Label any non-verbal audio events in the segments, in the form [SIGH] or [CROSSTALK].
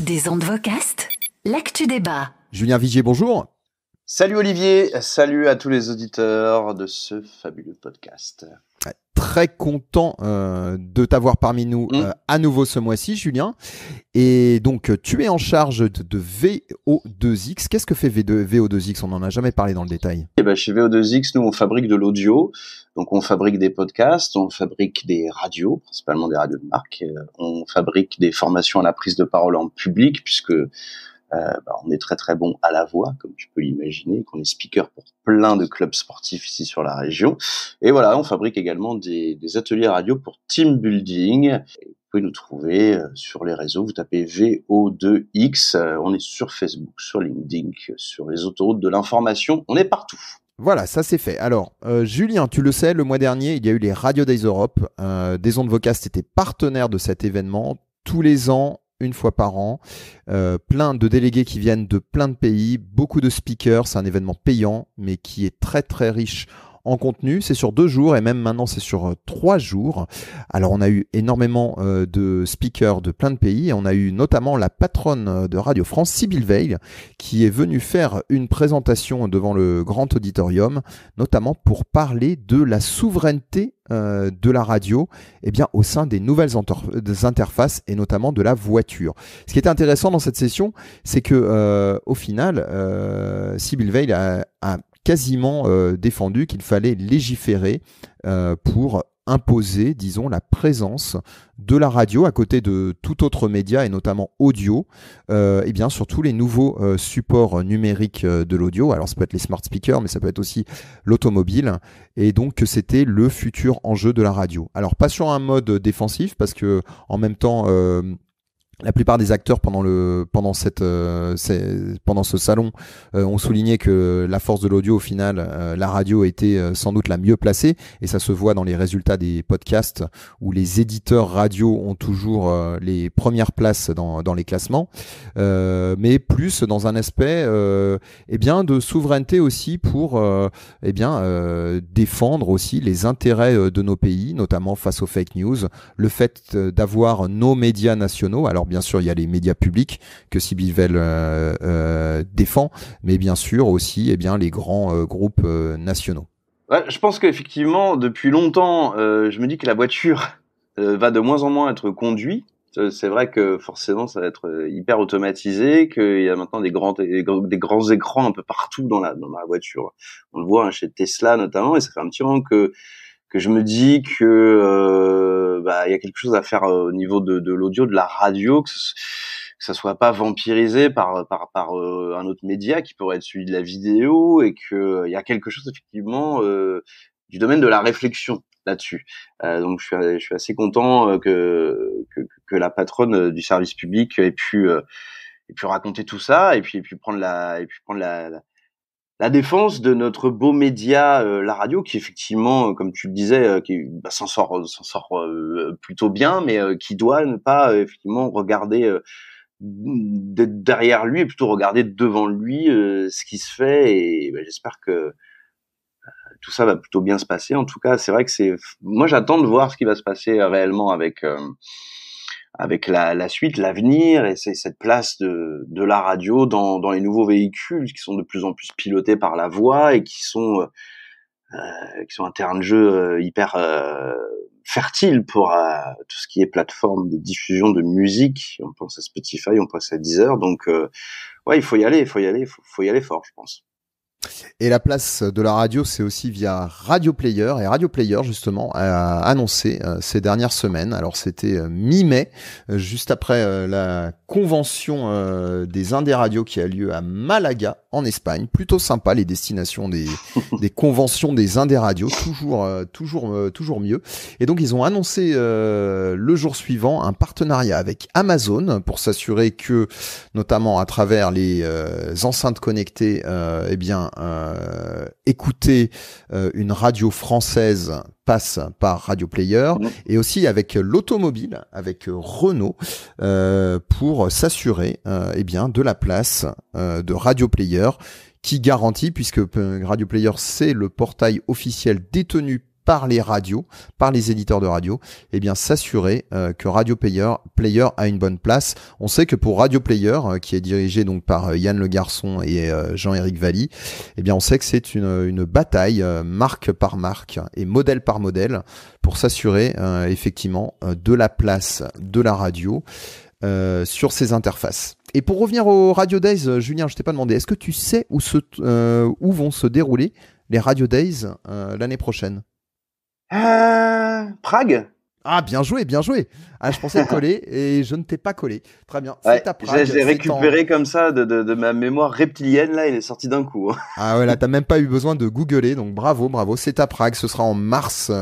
Des ondes vocastes, l'actu débat. Julien Vigier, bonjour. Salut Olivier, salut à tous les auditeurs de ce fabuleux podcast très content euh, de t'avoir parmi nous mm. euh, à nouveau ce mois-ci, Julien. Et donc, euh, tu es en charge de, de VO2X. Qu'est-ce que fait VO2X On n'en a jamais parlé dans le détail. Et eh ben, chez VO2X, nous, on fabrique de l'audio. Donc, on fabrique des podcasts, on fabrique des radios, principalement des radios de marque. On fabrique des formations à la prise de parole en public, puisque euh, bah, on est très très bon à la voix, comme tu peux l'imaginer, qu'on est speaker pour plein de clubs sportifs ici sur la région. Et voilà, on fabrique également des, ateliers radio pour team building. vous pouvez nous trouver euh, sur les réseaux. Vous tapez VO2X. Euh, on est sur Facebook, sur LinkedIn, sur les autoroutes de l'information. On est partout. Voilà, ça c'est fait. Alors, Julien, tu le sais, le mois dernier, il y a eu les Radio Days Europe. des ondes était partenaire de cet événement. Tous les ans, une fois par an. Euh, plein de délégués qui viennent de plein de pays, beaucoup de speakers. C'est un événement payant, mais qui est très très riche en contenu. C'est sur deux jours et même maintenant c'est sur euh, trois jours. Alors on a eu énormément euh, de speakers de plein de pays. On a eu notamment la patronne euh, de Radio France, Sybille Veil, qui est venue faire une présentation devant le grand auditorium, notamment pour parler de la souveraineté de la radio et eh bien, au sein des nouvelles interfaces et notamment de la voiture. Ce qui était intéressant dans cette session, c'est que au final, euh, Veil a quasiment euh, défendu qu'il fallait légiférer euh, pour imposer, disons, la présence de la radio à côté de tout autre média et notamment audio, euh, et bien sur tous les nouveaux supports numériques de l'audio. Alors ça peut être les smart speakers, mais ça peut être aussi l'automobile, et donc que c'était le futur enjeu de la radio. Alors pas sur un mode défensif parce que en même temps la plupart des acteurs pendant le pendant cette euh, pendant ce salon euh, ont souligné que la force de l'audio au final euh, la radio était sans doute la mieux placée et ça se voit dans les résultats des podcasts où les éditeurs radio ont toujours les premières places dans, dans les classements mais plus dans un aspect eh bien de souveraineté aussi pour eh bien défendre aussi les intérêts de nos pays notamment face aux fake news le fait d'avoir nos médias nationaux alors bien sûr, il y a les médias publics que Sibivelle euh, euh, défend, mais bien sûr aussi et eh bien, les grands euh, groupes euh, nationaux. je pense qu'effectivement, depuis longtemps, je me dis que la voiture va de moins en moins être conduite. C'est vrai que forcément, ça va être hyper automatisé, qu'il y a maintenant des grands, des grands écrans un peu partout dans la, dans voiture. On le voit hein, chez Tesla notamment, et ça fait un petit moment que, que je me dis que bah, il y a quelque chose à faire euh, au niveau de, de l'audio, de la radio, que, ce, que ça soit pas vampirisé par par, par euh, un autre média qui pourrait être celui de la vidéo, et que euh, il y a quelque chose effectivement du domaine de la réflexion là-dessus. donc je suis, je suis assez content que, que, que la patronne du service public ait pu et puis raconter tout ça et puis et puis prendre la et puis prendre la la défense de notre beau média, euh, la radio, qui effectivement, euh, comme tu le disais, euh, qui bah, s'en sort, s'en sort plutôt bien, mais qui doit ne pas effectivement regarder derrière lui plutôt regarder devant lui ce qui se fait. Et bah, j'espère que tout ça va plutôt bien se passer. En tout cas, c'est vrai que c'est, moi, j'attends de voir ce qui va se passer réellement avec avec la, la suite, l'avenir, et c'est cette place de, de la radio dans, dans, les nouveaux véhicules qui sont de plus en plus pilotés par la voix et qui sont, euh, euh qui sont un terrain de jeu euh, hyper euh, fertile pour tout ce qui est plateforme de diffusion de musique. On pense à Spotify, on pense à Deezer, donc ouais, il faut y aller, il faut y aller, il faut y aller fort, je pense. Et la place de la radio, c'est aussi via Radio Player. Et Radio Player, justement, a annoncé euh, ces dernières semaines, alors c'était euh, mi-mai, euh, juste après la convention des Indes radios qui a lieu à Malaga, en Espagne. Plutôt sympa, les destinations des, [LAUGHS] des conventions des Indes radios. Toujours, toujours, toujours mieux. Et donc, ils ont annoncé le jour suivant un partenariat avec Amazon pour s'assurer que, notamment à travers les enceintes connectées, eh bien, euh, écouter euh, une radio française passe par Radio Player mmh. et aussi avec l'automobile, avec Renault, euh, pour s'assurer eh bien de la place de Radio Player qui garantit, puisque Radio Player c'est le portail officiel détenu par les radios, par les éditeurs de radio, eh bien s'assurer euh, que Radio Player, Player, a une bonne place. On sait que pour Radio Player, euh, qui est dirigé donc par euh, Yann Le Garçon et Jean-Éric Valli, eh bien on sait que c'est une, bataille marque par marque et modèle par modèle pour s'assurer effectivement de la place de la radio sur ces interfaces. Et pour revenir au Radio Days, Julien, je t'ai pas demandé, est-ce que tu sais où, où vont se dérouler les Radio Days l'année prochaine euh, Prague ah, bien joué, bien joué. Ah, je pensais [LAUGHS] coller et je ne t'ai pas collé. Très bien. c'est à Prague. J'ai récupéré comme ça de, ma mémoire reptilienne, là, il est sorti d'un coup. Hein. ah ouais, là, [LAUGHS] t'as même pas eu besoin de googler, donc bravo, bravo. C'est à Prague, ce sera en mars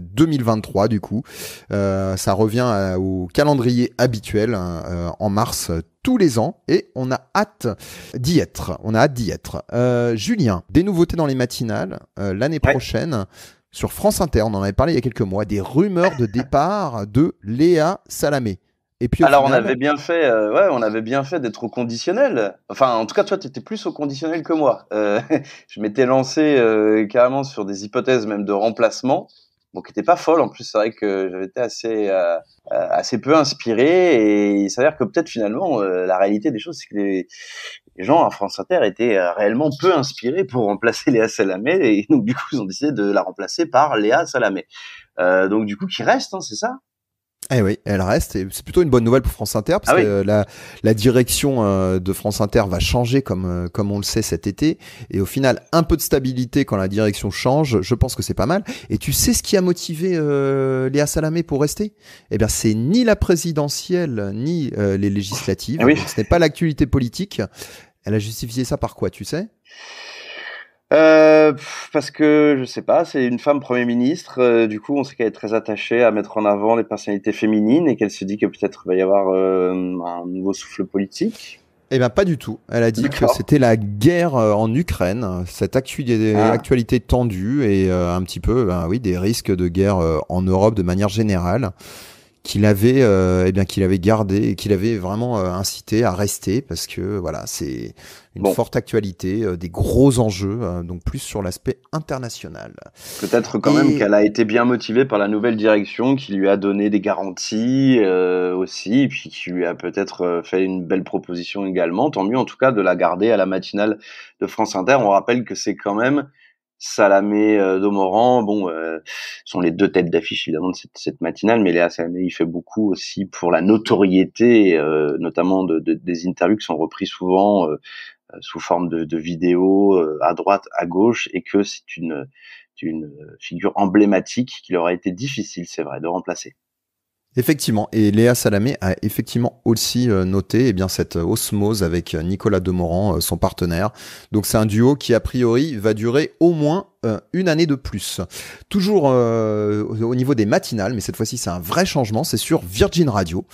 2023, euh, du coup. Euh, ça revient au calendrier habituel, hein, en mars tous les ans et on a hâte d'y être. On a hâte d'y être. Julien, des nouveautés dans les matinales l'année prochaine sur France Inter, on en avait parlé il y a quelques mois, des rumeurs de départ de Léa Salamé. Et puis, Alors on avait bien fait, euh, ouais, on avait bien fait d'être au conditionnel. Enfin, en tout cas, toi, tu étais plus au conditionnel que moi. Euh, [LAUGHS] je m'étais lancé euh, carrément sur des hypothèses même de remplacement, bon, qui n'étaient pas folles. En plus, c'est vrai que j'avais été assez, assez peu inspiré, et il s'avère que peut-être finalement, la réalité des choses, c'est que les, les gens à France Inter étaient euh, réellement peu inspirés pour remplacer Léa Salamé et [LAUGHS] donc du coup ils ont décidé de la remplacer par Léa Salamé. Euh, donc du coup qui reste, hein, c'est ça eh oui, elle reste et c'est plutôt une bonne nouvelle pour France Inter parce ah que euh, la, la, direction euh, de France Inter va changer comme comme on le sait cet été et au final un peu de stabilité quand la direction change, je pense que c'est pas mal. Et tu sais ce qui a motivé Léa Salamé pour rester Eh bien c'est ni la présidentielle ni les législatives, ah ce n'est pas l'actualité politique, elle a justifié ça par quoi, tu sais euh, parce que je sais pas, c'est une femme premier ministre. Euh, du coup, on sait qu'elle est très attachée à mettre en avant les personnalités féminines et qu'elle se dit que peut-être va y avoir euh, un nouveau souffle politique. Eh bien, pas du tout. Elle a dit que c'était la guerre en Ukraine, cette ah. actualité tendue et un petit peu, ben oui, des risques de guerre en Europe de manière générale qu'il avait, gardé euh, eh bien, qu'il avait gardé, qu'il avait vraiment euh, incité à rester parce que voilà, c'est une forte actualité, euh, des gros enjeux, donc plus sur l'aspect international. Peut-être quand même qu'elle a été bien motivée par la nouvelle direction qui lui a donné des garanties aussi, et puis qui lui a peut-être fait une belle proposition également. Tant mieux en tout cas de la garder à la matinale de France Inter. On rappelle que c'est quand même Salamé, euh, Domoran, bon, euh, sont les deux têtes d'affiche évidemment de cette, matinale, mais Léa Salamé, il fait beaucoup aussi pour la notoriété, euh, notamment de, des interviews qui sont repris souvent euh, sous forme de, vidéos à droite, à gauche, et que c'est une, une figure emblématique leur a été difficile, c'est vrai, de remplacer. Effectivement, et Léa Salamé a effectivement aussi euh, noté eh bien, cette euh, osmose avec euh, Nicolas Demorand, son partenaire. Donc c'est un duo qui a priori va durer au moins une année de plus. Toujours au niveau des matinales, mais cette fois-ci c'est un vrai changement, c'est sur Virgin Radio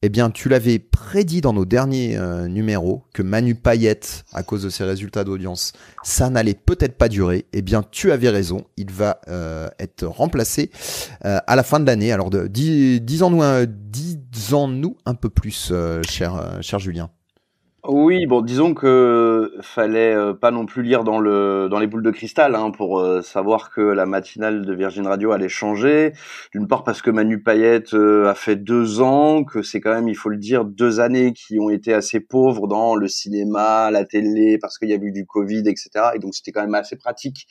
eh bien, tu l'avais prédit dans nos derniers euh, numéros que Manu Payette, à cause de ses résultats d'audience, ça n'allait peut-être pas durer. Eh bien, tu avais raison. Il va euh, être remplacé euh, à la fin de l'année. Alors, disons nous dis, un, -nous un peu plus, cher, cher Julien. Oui, bon, disons que fallait euh, pas non plus lire dans le dans les boules de cristal hein, pour euh, savoir que la matinale de Virgin Radio allait changer. D'une part parce que Manu Payette euh, a fait deux ans, que c'est quand même, il faut le dire, deux années qui ont été assez pauvres dans le cinéma, la télé, parce qu'il y a eu du Covid, etc. Et donc c'était quand même assez pratique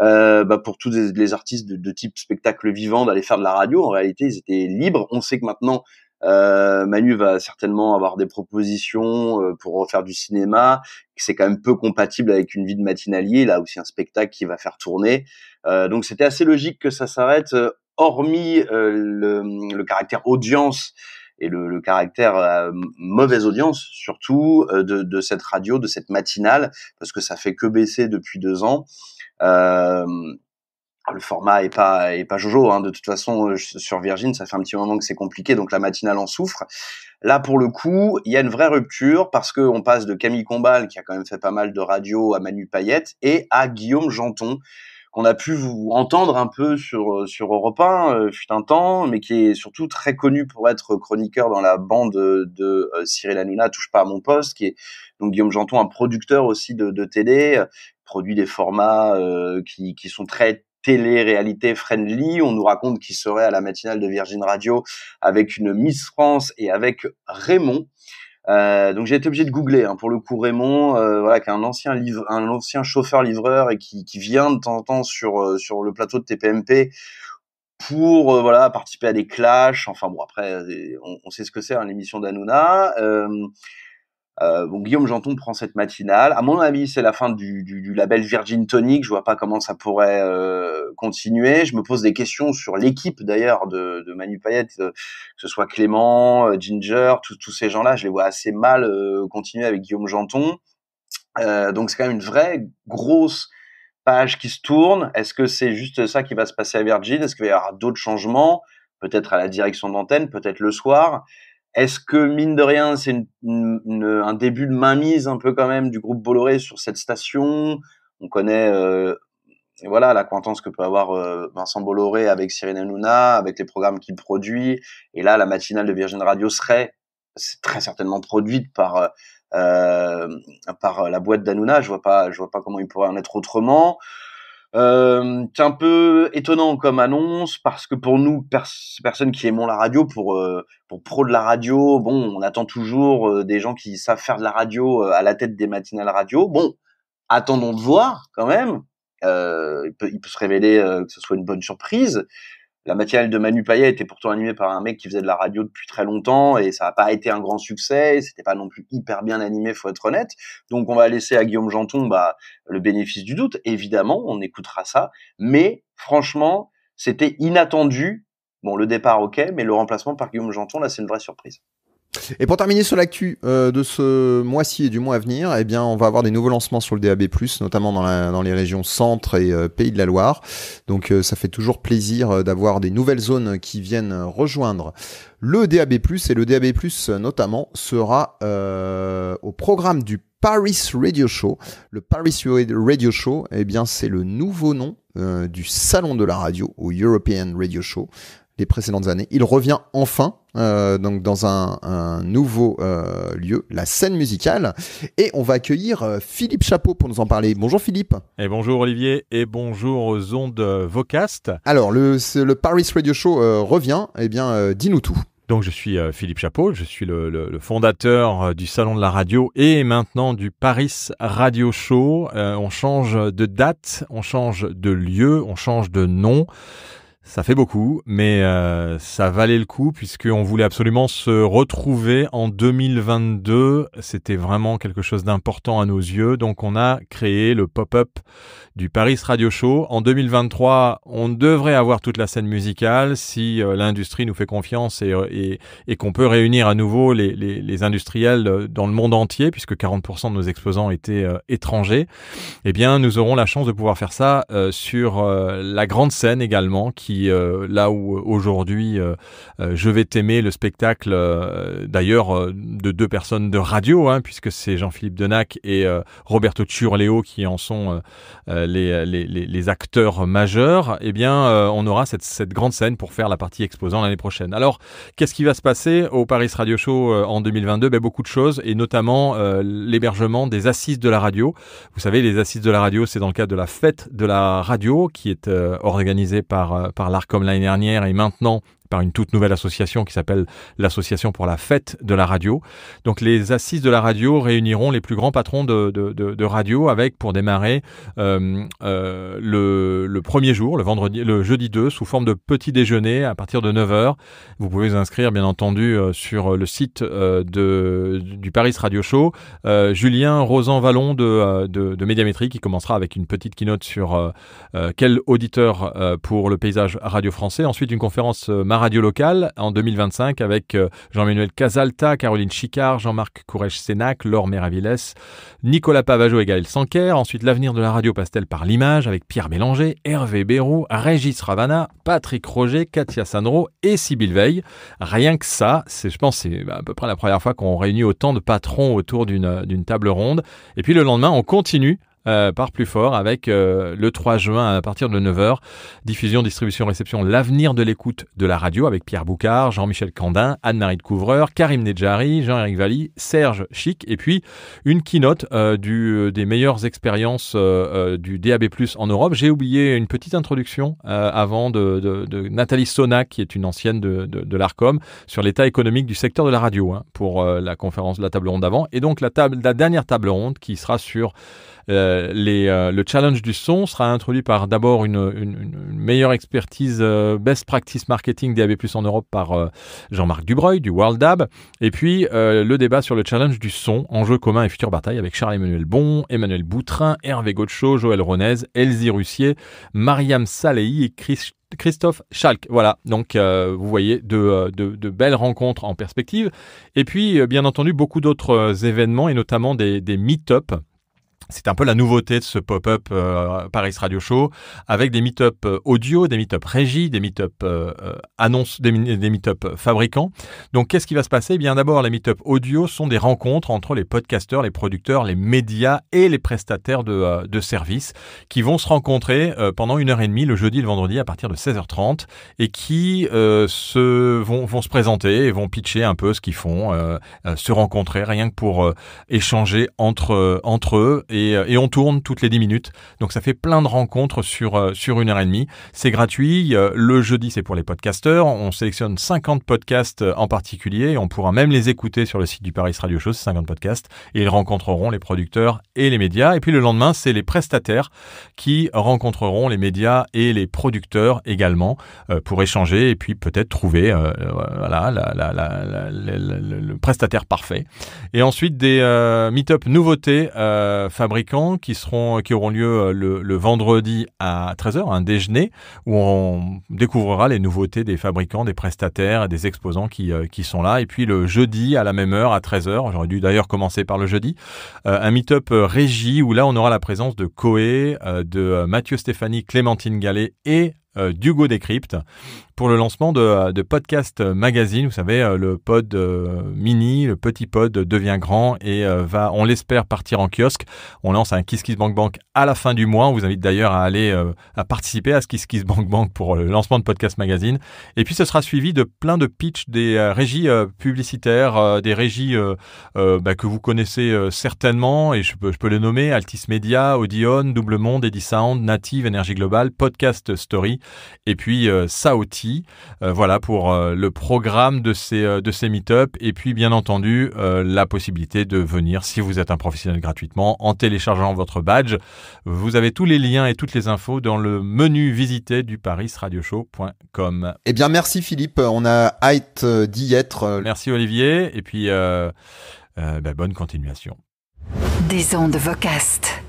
euh, bah, pour tous les, artistes de, de, type spectacle vivant d'aller faire de la radio. En réalité, ils étaient libres. On sait que maintenant, euh, Manu va certainement avoir des propositions euh, pour refaire du cinéma. C'est quand même peu compatible avec une vie de matinalier. Il a aussi un spectacle qui va faire tourner. Euh, donc c'était assez logique que ça s'arrête, hormis le, caractère audience et le, caractère mauvaise audience surtout de, de, cette radio, de cette matinale, parce que ça fait que baisser depuis deux ans le format est pas est pas jojo. Hein. De toute façon, euh, sur Virgin, ça fait un petit moment que c'est compliqué, donc la matinale en souffre. Là, pour le coup, il y a une vraie rupture parce que on passe de Camille Combal, qui a quand même fait pas mal de radio, à Manu Payette et à Guillaume Janton qu'on a pu vous entendre un peu sur euh, sur Europe 1 euh, fut un temps, mais qui est surtout très connu pour être chroniqueur dans la bande de Cyril Hanouna, touche pas à mon poste, qui est donc Guillaume Janton, un producteur aussi de, de télé, produit des formats qui, qui sont très télé-réalité friendly. On nous raconte qu'il serait à la matinale de Virgin Radio avec une Miss France et avec Raymond. Euh, donc j'ai été obligé de googler hein, pour le coup Raymond, euh, voilà, qui est un ancien livre, un ancien chauffeur livreur et qui, qui vient de temps en temps sur euh, sur le plateau de TPMP pour euh, voilà participer à des clashs. Enfin bon après on, sait ce que c'est hein, l'émission d'Anouna. Euh, Guillaume Janton prend cette matinale. À mon avis, c'est la fin du, label Virgin Tonic. Je vois pas comment ça pourrait euh, continuer. Je me pose des questions sur l'équipe d'ailleurs de, Manu Payet, euh, que ce soit Clément, Ginger, tous ces gens-là. Je les vois assez mal continuer avec Guillaume Janton. donc c'est quand même une vraie grosse page qui se tourne. Est-ce que c'est juste ça qui va se passer à Virgin Est-ce qu'il y avoir d'autres changements Peut-être à la direction d'antenne, peut-être le soir. Est-ce que, mine de rien, c'est un début de mainmise un peu quand même du groupe Bolloré sur cette station On connaît euh, voilà, la cointance que peut avoir euh, Vincent Bolloré avec Cyril Hanouna, avec les programmes qu'il produit. Et là, la matinale de Virgin Radio serait très certainement produite par, euh, par la boîte d'Hanouna. Je vois pas, je vois pas comment il pourrait en être autrement. Euh, c'est un peu étonnant comme annonce parce que pour nous, personnes qui aimons la radio, pour euh, pour pro de la radio, bon, on attend toujours euh, des gens qui savent faire de la radio euh, à la tête des matinales radio. Bon, attendons de voir quand même. il, peut, il peut se révéler que ce soit une bonne surprise. La matinale de Manu Payet était pourtant animée par un mec qui faisait de la radio depuis très longtemps et ça n'a pas été un grand succès. C'était pas non plus hyper bien animé, faut être honnête. Donc on va laisser à Guillaume Janton bah, le bénéfice du doute. Évidemment, on écoutera ça. Mais franchement, c'était inattendu. Bon, le départ, ok, mais le remplacement par Guillaume Janton, là, c'est une vraie surprise. Et pour terminer sur l'actu euh, de ce mois-ci et du mois à venir, eh bien, on va avoir des nouveaux lancements sur le DAB+, notamment dans, les régions centre et euh, pays de la Loire. Donc, euh, ça fait toujours plaisir d'avoir des nouvelles zones qui viennent rejoindre le DAB+. Et le DAB+, notamment, sera au programme du Paris Radio Show. Le Paris Radio Show, eh bien, c'est le nouveau nom du salon de la radio au European Radio Show les précédentes années. Il revient enfin euh, donc dans un, nouveau euh, lieu, la scène musicale, et on va accueillir euh, Philippe Chapeau pour nous en parler. Bonjour Philippe. Et bonjour Olivier, et bonjour aux ondes Vocast. Alors le, le Paris Radio Show revient, eh bien dis-nous tout. Donc je suis Philippe Chapeau, je suis le, fondateur du Salon de la Radio et maintenant du Paris Radio Show. on change de date, on change de lieu, on change de nom. Ça fait beaucoup, mais euh, ça valait le coup puisqu'on voulait absolument se retrouver en 2022. C'était vraiment quelque chose d'important à nos yeux. Donc on a créé le pop-up du Paris Radio Show. En 2023, on devrait avoir toute la scène musicale si euh, l'industrie nous fait confiance et, euh, et, et qu'on peut réunir à nouveau les, les, les, industriels dans le monde entier puisque 40% de nos exposants étaient étrangers. Eh bien, nous aurons la chance de pouvoir faire ça sur la grande scène également qui euh, là où aujourd'hui euh, euh, je vais t'aimer, le spectacle d'ailleurs de deux personnes de radio, hein, puisque c'est Jean-Philippe Denac et Roberto Ciurleo qui en sont les, acteurs majeurs, eh bien on aura cette, grande scène pour faire la partie exposant l'année prochaine. Alors qu'est-ce qui va se passer au Paris Radio Show en 2022 ben, Beaucoup de choses, et notamment l'hébergement des assises de la radio. Vous savez, les assises de la radio, c'est dans le cadre de la fête de la radio qui est organisée par par comme l'année dernière et maintenant une toute nouvelle association qui s'appelle l'Association pour la fête de la radio. Donc les assises de la radio réuniront les plus grands patrons de, de, radio avec, pour démarrer, euh, euh, le, le, premier jour, le, vendredi, le jeudi 2, sous forme de petit déjeuner à partir de 9h. Vous pouvez vous inscrire, bien entendu, euh, sur le site de, du Paris Radio Show. Julien Rosan-Vallon de, de, Médiamétrie qui commencera avec une petite keynote sur quel auditeur pour le paysage radio français. Ensuite, une conférence marathon radio locale en 2025 avec euh, Jean-Manuel Casalta, Caroline Chicard, Jean-Marc Courèche-Sénac, Laure méravilès Nicolas Pavageau et Gaël Sanquer. Ensuite, l'avenir de la radio pastel par l'image avec Pierre Mélanger, Hervé Bérou, Régis Ravana, Patrick Roger, Katia Sandro et Sybille Veil. Rien que ça, c'est, je pense, c'est bah, à peu près la première fois qu'on réunit autant de patrons autour d'une table ronde. Et puis le lendemain, on continue euh, par plus fort avec euh, le 3 juin à partir de 9h, diffusion, distribution, réception, l'avenir de l'écoute de la radio avec Pierre Boucard, Jean-Michel Candin, Anne-Marie de Couvreur, Karim Nedjari, Jean-Éric Valli, Serge Chic et puis une keynote euh, du, des meilleures expériences du DAB+ en Europe. J'ai oublié une petite introduction avant de, Nathalie Sona qui est une ancienne de, l'Arcom sur l'état économique du secteur de la radio hein, pour la conférence de la table ronde d'avant et donc la table la dernière table ronde qui sera sur euh, les, euh, le challenge du son sera introduit par d'abord une, meilleure expertise euh, best practice marketing DAB+ en Europe par Jean-Marc Dubreuil du World et puis le débat sur le challenge du son, enjeux communs et future bataille avec Charles-Emmanuel Bon, Emmanuel Boutrin, Hervé Gaucho, Joël Ronez, Elsie Russier, Mariam Salehi et Christophe Schalk. Voilà, donc vous voyez de, belles rencontres en perspective. Et puis, bien entendu, beaucoup d'autres événements et notamment des, des meet-ups c'est un peu la nouveauté de ce pop-up euh, Paris Radio Show, avec des meet-up euh, audio, des meet-up régie, des meet-up euh, annonce, des, meet-up fabricants. Donc, qu'est-ce qui va se passer eh Bien d'abord, les meet-up audio sont des rencontres entre les podcasteurs, les producteurs, les médias et les prestataires de, services qui vont se rencontrer pendant une heure et demie le jeudi et le vendredi à partir de 16h30 et qui se, vont, vont, se présenter et vont pitcher un peu ce qu'ils font, se rencontrer rien que pour échanger entre, entre eux euh, et, on tourne toutes les 10 minutes. Donc ça fait plein de rencontres sur, euh, sur une heure et demie. C'est gratuit. Euh, le jeudi, c'est pour les podcasteurs. On sélectionne 50 podcasts en particulier. On pourra même les écouter sur le site du Paris Radio Show, 50 podcasts. Et ils rencontreront les producteurs et les médias. Et puis le lendemain, c'est les prestataires qui rencontreront les médias et les producteurs également pour échanger et puis peut-être trouver voilà, le prestataire parfait. Et ensuite, des meet-up nouveautés. Euh, fabricants qui, seront, qui auront lieu euh, le, vendredi à 13h, un déjeuner où on découvrira les nouveautés des fabricants, des prestataires et des exposants qui, euh, qui sont là. Et puis le jeudi à la même heure, à 13h, j'aurais dû d'ailleurs commencer par le jeudi, euh, un meet-up régie où là on aura la présence de Coé, de Mathieu Stéphanie, Clémentine Gallet et euh, d'Hugo Décrypte pour le lancement de, Podcast Magazine. Vous savez, euh, le pod euh, mini, le petit pod devient grand et va, on l'espère, partir en kiosque. On lance un Kiss Kiss Bank Bank à la fin du mois. On vous invite d'ailleurs à aller à participer à ce Kiss Bank pour le lancement de Podcast Magazine. Et puis, ce sera suivi de plein de pitchs des régies publicitaires, des régies bah, que vous connaissez certainement et je peux, je les nommer Altis Media, Audion, Double Monde, Edisound, Native, Énergie Globale, Podcast Story et puis euh, Saoti, euh, voilà pour euh, le programme de ces, de ces meet-up, et puis bien entendu la possibilité de venir, si vous êtes un professionnel gratuitement, en téléchargeant votre badge. Vous avez tous les liens et toutes les infos dans le menu visité du parisradioshow.com. Eh bien merci Philippe, on a hâte d'y être. Merci Olivier, et puis... Ben, bonne continuation. Des ondes vocastes.